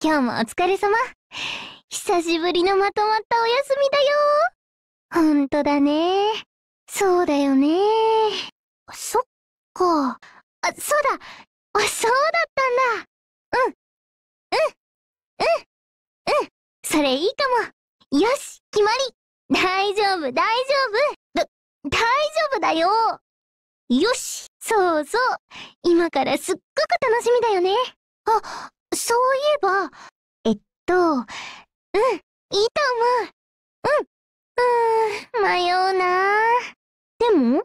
今日もお疲れ様。久しぶりのまとまったお休みだよ。ほんとだね。そうだよね。そっか。あ、そうだ。あ、そうだったんだ。うん。うん。うん。うん。それいいかも。よし、決まり。大丈夫、大丈夫。だ、大丈夫だよ。よし。そうそう。今からすっごく楽しみだよね。あ、そういえば、えっと、うん、いいと思う。うん。うーん、迷うなでも、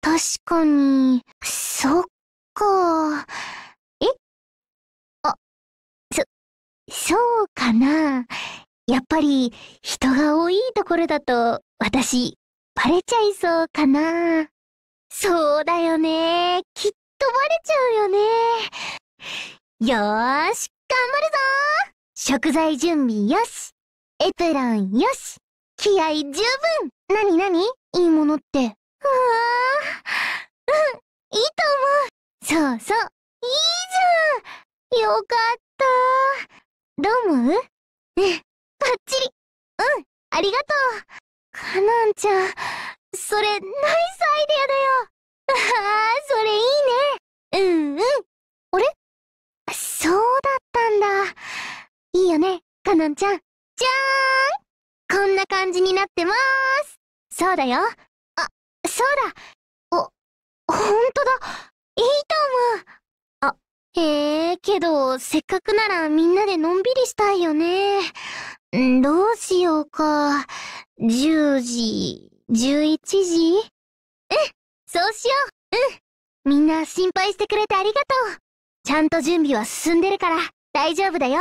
確かに、そっか。えあ、そ、そうかな。やっぱり、人が多いところだと、私、バレちゃいそうかな。そうだよね。きっとバレちゃうよね。よーし、頑張るぞ食材準備よしエプロンよし気合十分なになにいいものって。うわー。うん、いいと思う。そうそう。いいじゃんよかったどう思うね、ん、ばっちりうん、ありがとう。かなんちゃん、それ、ナイスのんちゃん。じゃーんこんな感じになってまーすそうだよ。あ、そうだ。お、ほんとだ。いいと思う。あ、へえ、けど、せっかくならみんなでのんびりしたいよね。どうしようか。10時、11時うん、そうしよう。うん。みんな心配してくれてありがとう。ちゃんと準備は進んでるから大丈夫だよ。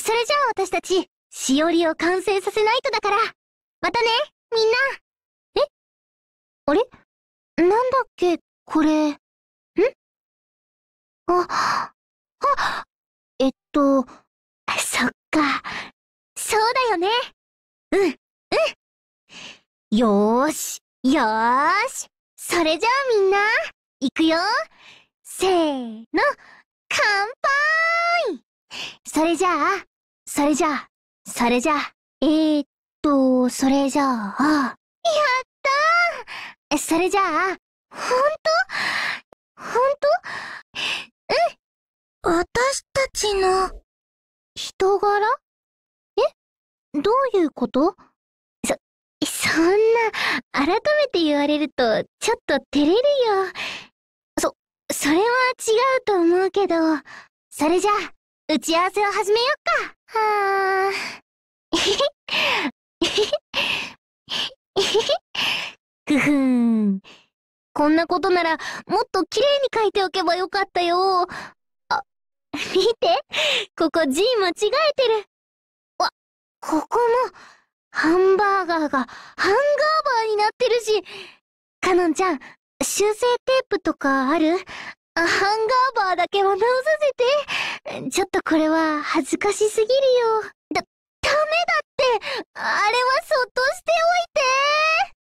それじゃあ私たち、しおりを完成させないとだから。またね、みんな。えあれなんだっけ、これ。んあ、あ、えっと、そっか。そうだよね。うん、うん。よーし、よーし。それじゃあみんな、いくよ。せーの、乾杯それじゃあ、それじゃあ、それじゃあ、えー、っと、それじゃあ、やったーそれじゃあ、ほんとほんとうん私たちの、人柄えどういうことそ、そんな、改めて言われると、ちょっと照れるよ。そ、それは違うと思うけど、それじゃあ、打ち合わせを始めよっか。はー。くふん。こんなことなら、もっと綺麗に書いておけばよかったよ。あ、見て。ここ字間違えてる。わ、ここも、ハンバーガーがハンガーバーになってるし。かのんちゃん、修正テープとかあるハンガーバーだけは直させて。ちょっとこれは恥ずかしすぎるよ。だ、ダメだってあれはそっとしておいて